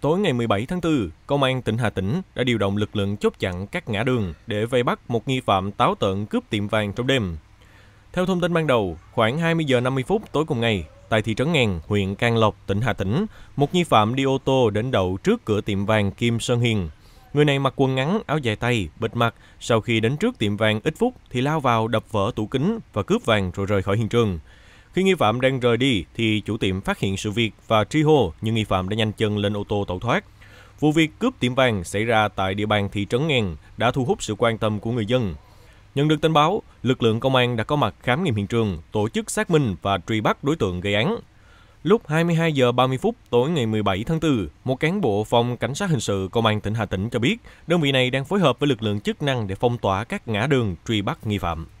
Tối ngày 17 tháng 4, Công an tỉnh Hà Tĩnh đã điều động lực lượng chốt chặn các ngã đường để vây bắt một nghi phạm táo tợn cướp tiệm vàng trong đêm. Theo thông tin ban đầu, khoảng 20 giờ 50 phút tối cùng ngày, tại thị trấn Ngàn, huyện Can Lộc, tỉnh Hà Tĩnh, một nghi phạm đi ô tô đến đậu trước cửa tiệm vàng Kim Sơn Hiền. Người này mặc quần ngắn, áo dài tay, bịt mặt, sau khi đến trước tiệm vàng ít phút thì lao vào đập vỡ tủ kính và cướp vàng rồi rời khỏi hiện trường. Khi nghi phạm đang rời đi thì chủ tiệm phát hiện sự việc và tri hô nhưng nghi phạm đã nhanh chân lên ô tô tẩu thoát. Vụ việc cướp tiệm vàng xảy ra tại địa bàn thị trấn Ngàn đã thu hút sự quan tâm của người dân. Nhận được tin báo, lực lượng công an đã có mặt khám nghiệm hiện trường, tổ chức xác minh và truy bắt đối tượng gây án. Lúc 22 giờ 30 phút tối ngày 17 tháng 4, một cán bộ phòng cảnh sát hình sự công an tỉnh Hà Tĩnh cho biết, đơn vị này đang phối hợp với lực lượng chức năng để phong tỏa các ngã đường truy bắt nghi phạm.